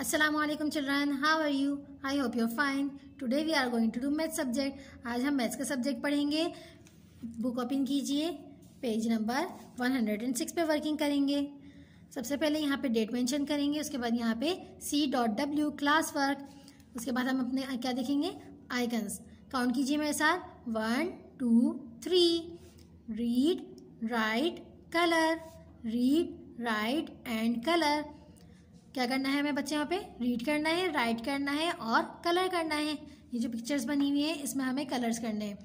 Aslam children how are you I hope your fine today we are going to do math subject आज हम maths का subject पढ़ेंगे book open कीजिए page number 106 पे working करेंगे सबसे पहले यहाँ पे डेट मेंशन करेंगे उसके बाद यहाँ पे C dot W class work उसके बाद हम अपने क्या देखेंगे आइकन्स काउंट कीजिए मेरे साथ one two three read write colour read write and colour क्या करना है हमें बच्चे यहाँ पे रीड करना है राइट करना है और कलर करना है ये जो पिक्चर्स बनी हुई है इसमें हमें कलर्स करने हैं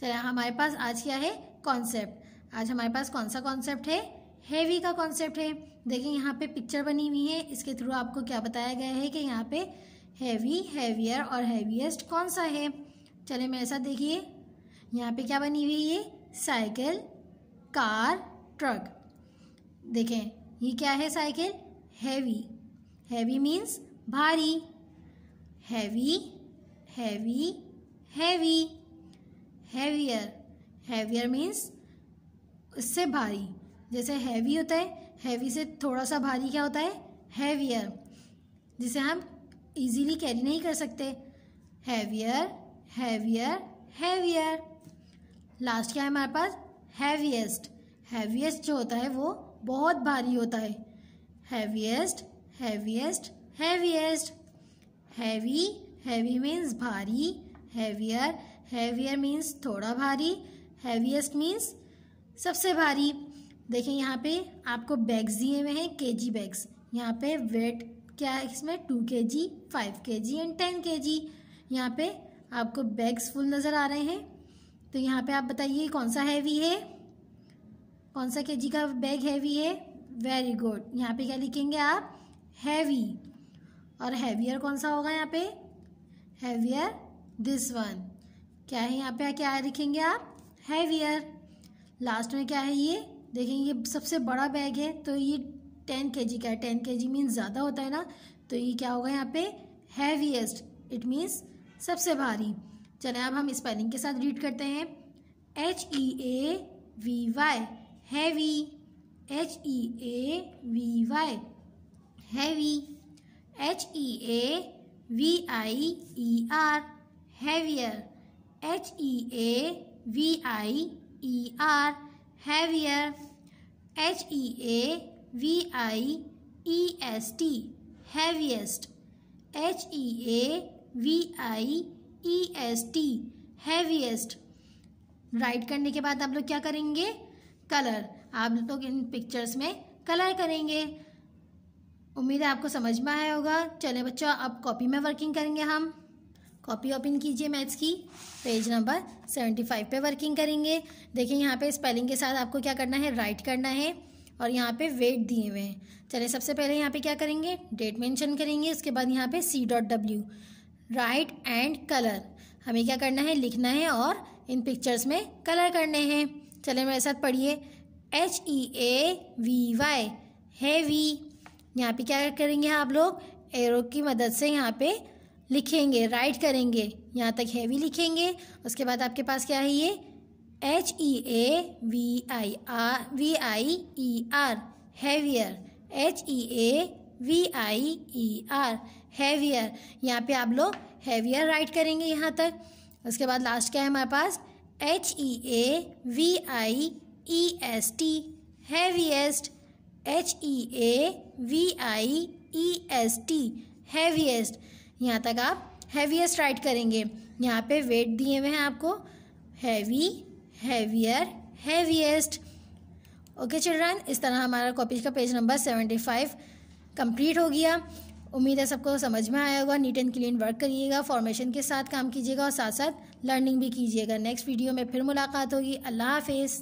चलिए हमारे पास आज क्या है कॉन्सेप्ट आज हमारे पास कौन सा कॉन्सेप्ट है हैवी का कॉन्सेप्ट है देखिए यहाँ पे पिक्चर बनी हुई है इसके थ्रू आपको क्या बताया गया है कि यहाँ पे हैवी हैवियर और हैवीएस्ट कौन सा है चले मेरे साथ देखिए यहाँ पे क्या बनी हुई है साइकिल कार ट्रक देखें ये क्या है साइकिल हैवी हैवी मीन्स भारी heavy heavy heavy heavier heavier means इससे भारी जैसे हैवी होता है हैवी से थोड़ा सा भारी क्या होता है हैवियर जिसे हम इजीली कैरी नहीं कर सकते हैवियर हैवियर हैवियर लास्ट क्या है हमारे पास हैवीएस्ट हैवीएस्ट जो होता है वो बहुत भारी होता है heaviest heaviest heaviest heavy heavy means भारी हैवियर हैवियर मीन्स थोड़ा भारी हैवीएस्ट मीन्स सबसे भारी देखिए यहाँ पे आपको बैग्स दिए हुए हैं के जी बैग्स यहाँ पे वेट क्या है इसमें टू के जी फाइव के जी एंड टेन के जी यहाँ पे आपको बैग्स फुल नज़र आ रहे हैं तो यहाँ पे आप बताइए कौन सा हैवी है कौन सा के जी का बैग हैवी है वेरी गुड यहाँ पे क्या लिखेंगे आप हैवी और हैवियर कौन सा होगा यहाँ पे हैवियर दिस वन क्या है यहाँ पे क्या है लिखेंगे आप हैवियर लास्ट में क्या है ये देखेंगे ये सबसे बड़ा बैग है तो ये टेन के जी का है टेन के जी मीन्स ज़्यादा होता है ना तो ये क्या होगा यहाँ पे हैवीएस्ट इट मीन्स सबसे भारी चले अब हम स्पेलिंग के साथ रीड करते हैं H E A V Y heavy H E A V Y heavy H E A V I E R heavier H E A V I E R heavier H E A V I E S T heaviest H E A V I E S T heaviest write करने के बाद आप लोग क्या करेंगे colour आप लोग इन pictures में कलर करेंगे उम्मीद है आपको समझ में आया होगा चले बच्चों अब कॉपी में वर्किंग करेंगे हम कॉपी ओपन कीजिए मैथ्स की पेज नंबर सेवेंटी फाइव पर वर्किंग करेंगे देखिए यहाँ पे स्पेलिंग के साथ आपको क्या करना है राइट करना है और यहाँ पे वेट दिए हुए हैं चले सबसे पहले यहाँ पे क्या करेंगे डेट मेंशन करेंगे उसके बाद यहाँ पे C dot W write and colour हमें क्या करना है लिखना है और इन पिक्चर्स में कलर करने हैं चले मेरे साथ पढ़िए H E A V Y heavy यहाँ पे क्या करेंगे आप लोग एरो की मदद से यहाँ पे लिखेंगे राइट करेंगे यहाँ तक हैवी लिखेंगे उसके बाद आपके पास क्या है ये H E A V I R V I E R heavier H E A V I E R heavier यहाँ पे आप लोग हैवियर राइट करेंगे यहाँ तक उसके बाद लास्ट क्या है हमारे पास H E A V I E S T heaviest H E A V I E S T heaviest यहाँ तक आप हैवीएस्ट राइट करेंगे यहाँ पे वेट दिए हुए हैं आपको heavy heavier heaviest okay children इस तरह हमारा कॉपीज का page number seventy five complete हो गया उम्मीद है सबको समझ में आया होगा नीट एंड क्लीन वर्क करिएगा फॉर्मेशन के साथ काम कीजिएगा और साथ साथ लर्निंग भी कीजिएगा नेक्स्ट वीडियो में फिर मुलाकात होगी अल्लाह हाफिज़